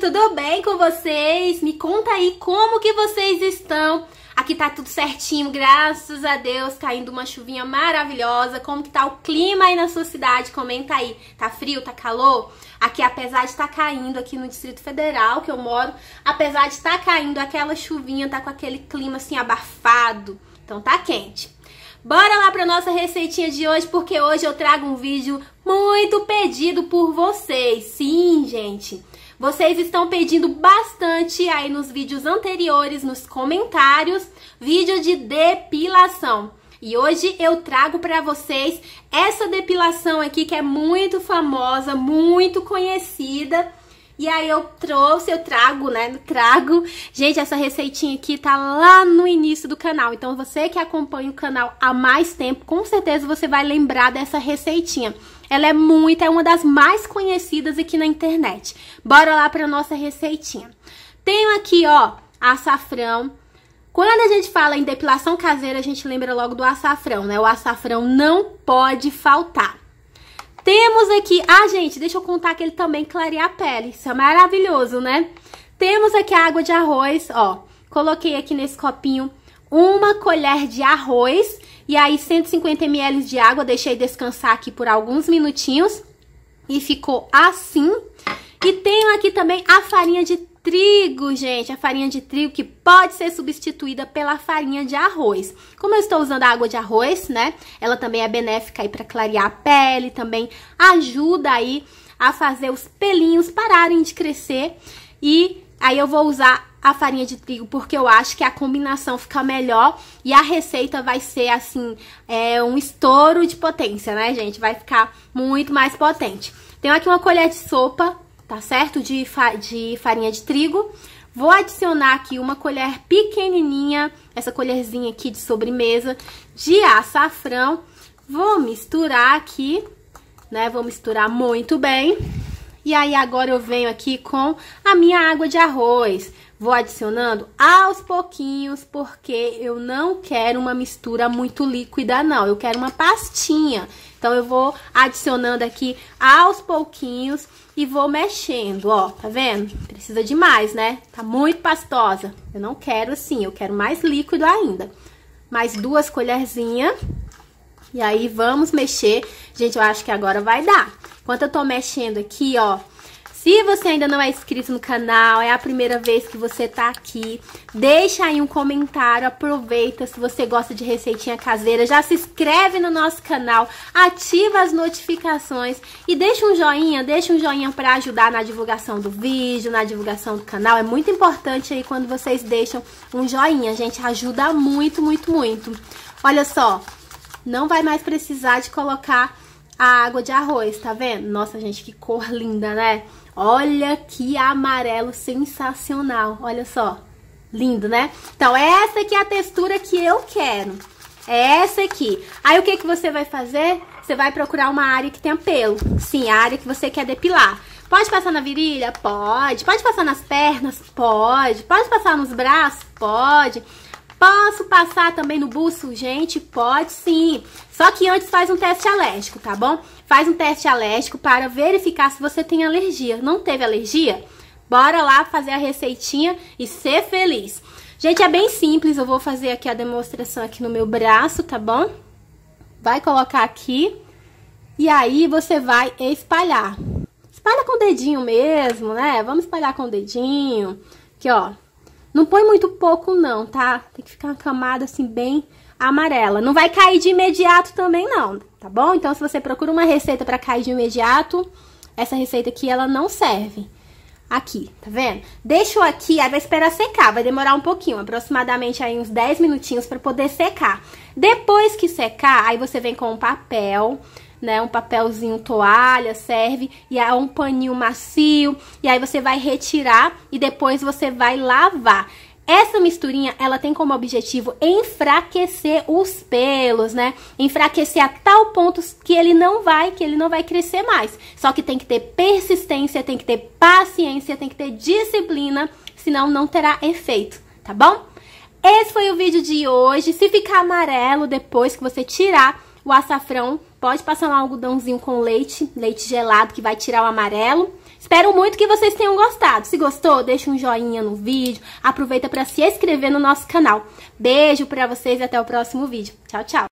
tudo bem com vocês? Me conta aí como que vocês estão. Aqui tá tudo certinho, graças a Deus, caindo uma chuvinha maravilhosa. Como que tá o clima aí na sua cidade? Comenta aí. Tá frio, tá calor? Aqui, apesar de estar tá caindo aqui no Distrito Federal, que eu moro, apesar de estar tá caindo aquela chuvinha, tá com aquele clima assim abafado. Então tá quente. Bora lá para nossa receitinha de hoje, porque hoje eu trago um vídeo muito pedido por vocês. Sim, gente. Vocês estão pedindo bastante aí nos vídeos anteriores, nos comentários, vídeo de depilação. E hoje eu trago para vocês essa depilação aqui que é muito famosa, muito conhecida e aí eu trouxe, eu trago, né? Trago. Gente, essa receitinha aqui tá lá no início do canal. Então você que acompanha o canal há mais tempo, com certeza você vai lembrar dessa receitinha. Ela é muito, é uma das mais conhecidas aqui na internet. Bora lá pra nossa receitinha. Tenho aqui, ó, açafrão. Quando a gente fala em depilação caseira, a gente lembra logo do açafrão, né? O açafrão não pode faltar. Temos aqui... Ah, gente, deixa eu contar que ele também clareia a pele. Isso é maravilhoso, né? Temos aqui a água de arroz, ó. Coloquei aqui nesse copinho uma colher de arroz. E aí, 150 ml de água. Deixei descansar aqui por alguns minutinhos. E ficou assim. E tenho aqui também a farinha de trigo, gente, a farinha de trigo que pode ser substituída pela farinha de arroz. Como eu estou usando a água de arroz, né? Ela também é benéfica aí para clarear a pele, também ajuda aí a fazer os pelinhos pararem de crescer e aí eu vou usar a farinha de trigo, porque eu acho que a combinação fica melhor e a receita vai ser, assim, é, um estouro de potência, né, gente? Vai ficar muito mais potente. Tenho aqui uma colher de sopa tá certo? De, fa de farinha de trigo. Vou adicionar aqui uma colher pequenininha, essa colherzinha aqui de sobremesa, de açafrão. Vou misturar aqui, né? Vou misturar muito bem. E aí agora eu venho aqui com a minha água de arroz. Vou adicionando aos pouquinhos, porque eu não quero uma mistura muito líquida, não. Eu quero uma pastinha. Então, eu vou adicionando aqui aos pouquinhos e vou mexendo, ó, tá vendo? Precisa de mais, né? Tá muito pastosa. Eu não quero assim, eu quero mais líquido ainda. Mais duas colherzinhas. E aí, vamos mexer. Gente, eu acho que agora vai dar. Enquanto eu tô mexendo aqui, ó, se você ainda não é inscrito no canal, é a primeira vez que você tá aqui, deixa aí um comentário, aproveita se você gosta de receitinha caseira, já se inscreve no nosso canal, ativa as notificações e deixa um joinha, deixa um joinha para ajudar na divulgação do vídeo, na divulgação do canal. É muito importante aí quando vocês deixam um joinha, gente, ajuda muito, muito, muito. Olha só, não vai mais precisar de colocar a água de arroz, tá vendo? Nossa, gente, que cor linda, né? Olha que amarelo sensacional, olha só. Lindo, né? Então, essa aqui é a textura que eu quero. É essa aqui. Aí, o que, que você vai fazer? Você vai procurar uma área que tenha pelo. Sim, a área que você quer depilar. Pode passar na virilha? Pode. Pode passar nas pernas? Pode. Pode passar nos braços? Pode. Posso passar também no buço? Gente, pode sim. Só que antes faz um teste alérgico, tá bom? Faz um teste alérgico para verificar se você tem alergia. Não teve alergia? Bora lá fazer a receitinha e ser feliz. Gente, é bem simples. Eu vou fazer aqui a demonstração aqui no meu braço, tá bom? Vai colocar aqui. E aí você vai espalhar. Espalha com o dedinho mesmo, né? Vamos espalhar com o dedinho. Aqui, ó. Não põe muito pouco não, tá? Tem que ficar uma camada assim bem amarela. Não vai cair de imediato também não, tá bom? Então se você procura uma receita para cair de imediato, essa receita aqui ela não serve. Aqui, tá vendo? Deixo aqui, aí vai esperar secar, vai demorar um pouquinho, aproximadamente aí uns 10 minutinhos para poder secar. Depois que secar, aí você vem com um papel, né? Um papelzinho toalha serve e é um paninho macio e aí você vai retirar e depois você vai lavar. Essa misturinha, ela tem como objetivo enfraquecer os pelos, né? Enfraquecer a tal ponto que ele não vai, que ele não vai crescer mais. Só que tem que ter persistência, tem que ter paciência, tem que ter disciplina, senão não terá efeito, tá bom? Esse foi o vídeo de hoje. Se ficar amarelo depois que você tirar o açafrão, Pode passar um algodãozinho com leite, leite gelado, que vai tirar o amarelo. Espero muito que vocês tenham gostado. Se gostou, deixa um joinha no vídeo. Aproveita para se inscrever no nosso canal. Beijo para vocês e até o próximo vídeo. Tchau, tchau!